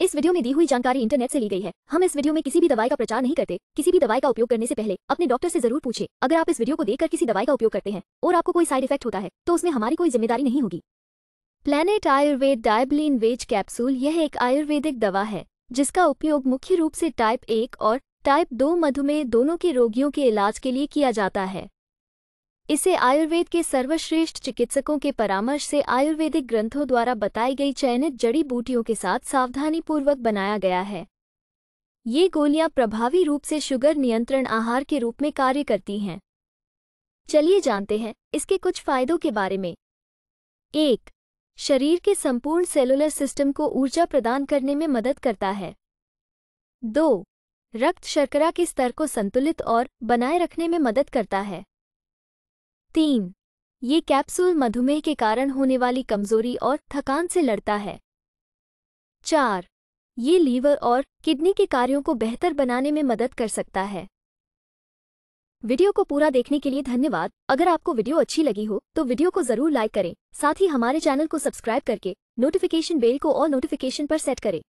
इस वीडियो में दी हुई जानकारी इंटरनेट से ली गई है हम इस वीडियो में किसी भी दवाई का प्रचार नहीं करते किसी भी दवाई का उपयोग करने से पहले अपने डॉक्टर से जरूर पूछे अगर आप इस वीडियो को देखकर किसी दवाई का उपयोग करते हैं और आपको कोई साइड इफेक्ट होता है तो उसमें हमारी कोई जिम्मेदारी नहीं होगी प्लेनेट आयुर्वेद डायबलिन वेज कैप्सूल यह एक आयुर्वेदिक दवा है जिसका उपयोग मुख्य रूप से टाइप एक और टाइप दो मधुमेह दोनों के रोगियों के इलाज के लिए किया जाता है इसे आयुर्वेद के सर्वश्रेष्ठ चिकित्सकों के परामर्श से आयुर्वेदिक ग्रंथों द्वारा बताई गई चयनित जड़ी बूटियों के साथ सावधानीपूर्वक बनाया गया है ये गोलियां प्रभावी रूप से शुगर नियंत्रण आहार के रूप में कार्य करती हैं चलिए जानते हैं इसके कुछ फायदों के बारे में एक शरीर के संपूर्ण सेलुलर सिस्टम को ऊर्जा प्रदान करने में मदद करता है दो रक्त शर्करा के स्तर को संतुलित और बनाए रखने में मदद करता है तीन ये कैप्सूल मधुमेह के कारण होने वाली कमजोरी और थकान से लड़ता है चार ये लीवर और किडनी के कार्यों को बेहतर बनाने में मदद कर सकता है वीडियो को पूरा देखने के लिए धन्यवाद अगर आपको वीडियो अच्छी लगी हो तो वीडियो को जरूर लाइक करें साथ ही हमारे चैनल को सब्सक्राइब करके नोटिफिकेशन बेल को और नोटिफिकेशन पर सेट करें